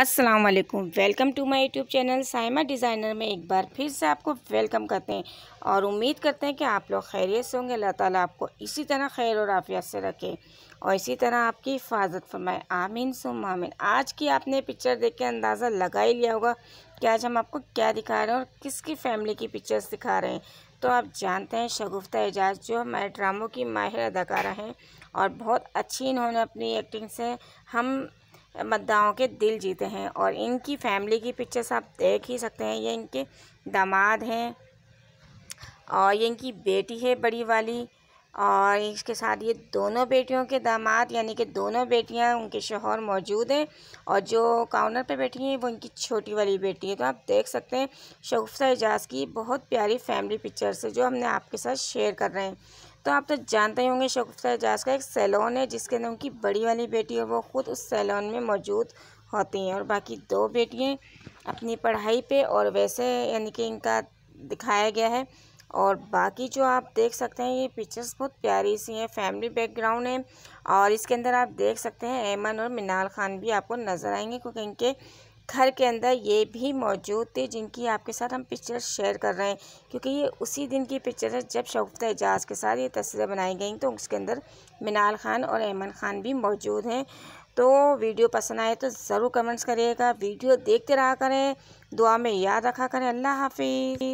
अस्सलाम वालेकुम welcome to my YouTube channel Saima designer में एक बार फिर से आपको वेलकम करते हैं और उम्मीद करते हैं कि आप लोग खैरियत से होंगे अल्लाह ताला आपको इसी तरह खैर और आफियत से रखे और इसी तरह आपकी हिफाजत फरमाए आमीन सुम आमीन आज की आपने पिक्चर देख के अंदाज़ा लगा ही लिया होगा कि आज हम आपको क्या दिखा रहे हैं और किसकी फैमिली की पिक्चर्स दिखा रहे हैं तो आप जानते हैं शगुफ्ता एजाज जो हमारे ड्रामों की माहिर अदाकारा हैं और बहुत अच्छी इन्होंने अपनी एक्टिंग से हम मद्दाओं के दिल जीते हैं और इनकी फैमिली की पिक्चर्स आप देख ही सकते हैं ये इनके दामाद हैं और ये इनकी बेटी है बड़ी वाली और इसके साथ ये दोनों बेटियों के दामाद यानी कि दोनों बेटियां उनके शोहर मौजूद हैं और जो काउंटर पे बैठी हैं वो इनकी छोटी वाली बेटी है तो आप देख सकते हैं शगुफ्ता एजाज की बहुत प्यारी फैमिली पिक्चर्स है जो हमने आपके साथ शेयर कर रहे हैं तो आप तो जानते ही होंगे शगुफ्ता एजाज का एक सैलोन है जिसके अंदर उनकी बड़ी वाली बेटी है वो खुद उस सैलोन में मौजूद होती हैं और बाकी दो बेटियाँ अपनी पढ़ाई पर और वैसे यानी कि इनका दिखाया गया है और बाकी जो आप देख सकते हैं ये पिक्चर्स बहुत प्यारी सी हैं फैमिली बैकग्राउंड है और इसके अंदर आप देख सकते हैं ऐमन और मिनाल खान भी आपको नज़र आएंगे क्योंकि इनके घर के अंदर ये भी मौजूद थे जिनकी आपके साथ हम पिक्चर शेयर कर रहे हैं क्योंकि ये उसी दिन की पिक्चर है जब शगुफ्ता एजाज के साथ ये तस्वीरें बनाई गई तो उसके अंदर मिनाल खान और अहमद खान भी मौजूद हैं तो वीडियो पसंद आए तो ज़रूर कमेंट्स करिएगा वीडियो देखते रहा करें दुआ में याद रखा करें अल्लाह हाफिज़